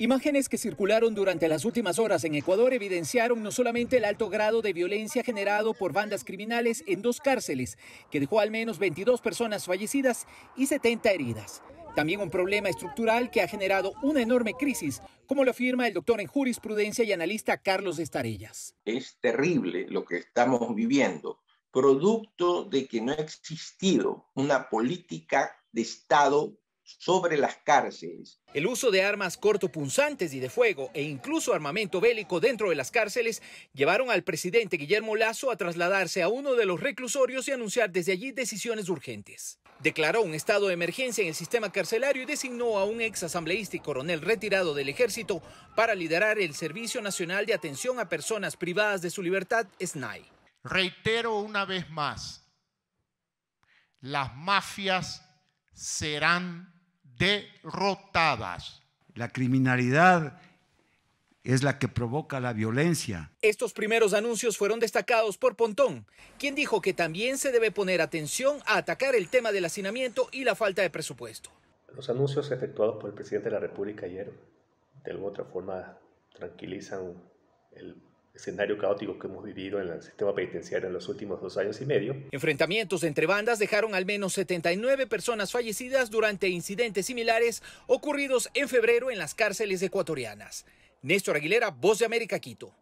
Imágenes que circularon durante las últimas horas en Ecuador evidenciaron no solamente el alto grado de violencia generado por bandas criminales en dos cárceles, que dejó al menos 22 personas fallecidas y 70 heridas. También un problema estructural que ha generado una enorme crisis, como lo afirma el doctor en jurisprudencia y analista Carlos Estarellas. Es terrible lo que estamos viviendo, producto de que no ha existido una política de Estado sobre las cárceles. El uso de armas cortopunzantes y de fuego e incluso armamento bélico dentro de las cárceles llevaron al presidente Guillermo Lazo a trasladarse a uno de los reclusorios y anunciar desde allí decisiones urgentes. Declaró un estado de emergencia en el sistema carcelario y designó a un ex asambleísta y coronel retirado del ejército para liderar el Servicio Nacional de Atención a Personas Privadas de su Libertad, SNAI. Reitero una vez más, las mafias serán derrotadas. La criminalidad es la que provoca la violencia. Estos primeros anuncios fueron destacados por Pontón, quien dijo que también se debe poner atención a atacar el tema del hacinamiento y la falta de presupuesto. Los anuncios efectuados por el presidente de la República ayer, de alguna otra forma, tranquilizan el escenario caótico que hemos vivido en el sistema penitenciario en los últimos dos años y medio. Enfrentamientos entre bandas dejaron al menos 79 personas fallecidas durante incidentes similares ocurridos en febrero en las cárceles ecuatorianas. Néstor Aguilera, Voz de América, Quito.